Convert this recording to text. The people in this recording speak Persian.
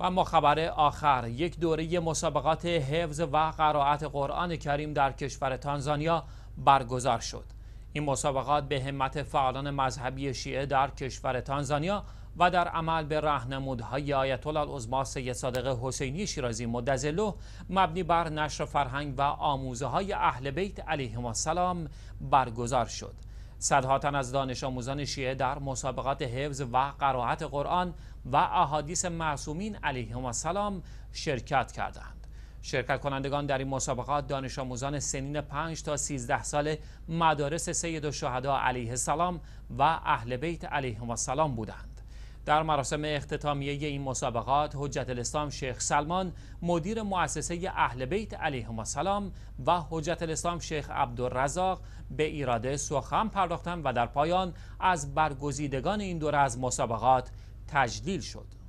و اما خبر آخر یک دوره مسابقات حفظ و قرائت قرآن کریم در کشور تانزانیا برگزار شد این مسابقات به همت فعالان مذهبی شیعه در کشور تانزانیا و در عمل به راهنمودهای آیت الله العظما سید صادق حسینی شیرازی مدزلو مبنی بر نشر فرهنگ و آموزه های اهل بیت علیهم السلام برگزار شد صدها تن از دانش آموزان شیعه در مسابقات حفظ و قرائت قرآن و احادیث معصومین علیهم السلام شرکت کردند شرکت کنندگان در این مسابقات دانش آموزان سنین 5 تا 13 سال مدارس سید و علیه السلام و اهل بیت علیهم السلام بودند در مراسم اختتامیه این مسابقات حجت الاسلام شیخ سلمان مدیر مؤسسه اهل بیت علیهم السلام و حجت الاسلام شیخ عبدالرزاق به ایراده سخن پرداختند و در پایان از برگزیدگان این دوره از مسابقات تجلیل شد